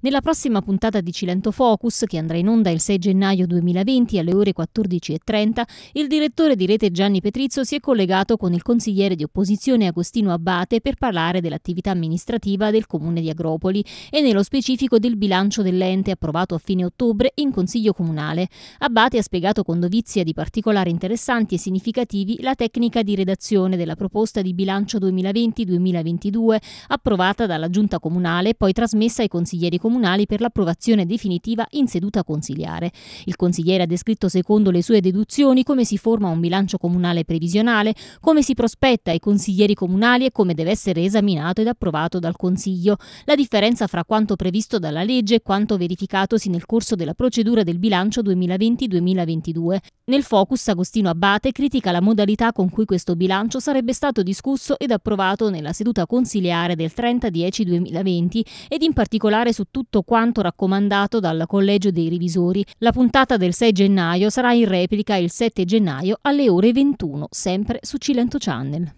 Nella prossima puntata di Cilento Focus, che andrà in onda il 6 gennaio 2020 alle ore 14.30, il direttore di rete Gianni Petrizzo si è collegato con il consigliere di opposizione Agostino Abbate per parlare dell'attività amministrativa del comune di Agropoli e nello specifico del bilancio dell'ente approvato a fine ottobre in consiglio comunale. Abbate ha spiegato con dovizia di particolari interessanti e significativi la tecnica di redazione della proposta di bilancio 2020-2022 approvata dalla giunta comunale e poi trasmessa ai consiglieri comunali per l'approvazione definitiva in seduta consigliare. Il consigliere ha descritto secondo le sue deduzioni come si forma un bilancio comunale previsionale, come si prospetta ai consiglieri comunali e come deve essere esaminato ed approvato dal Consiglio. La differenza fra quanto previsto dalla legge e quanto verificatosi nel corso della procedura del bilancio 2020-2022. Nel focus Agostino Abate critica la modalità con cui questo bilancio sarebbe stato discusso ed approvato nella seduta consiliare del 30-10-2020 ed in particolare su tutto quanto raccomandato dal Collegio dei Revisori. La puntata del 6 gennaio sarà in replica il 7 gennaio alle ore 21, sempre su Cilento Channel.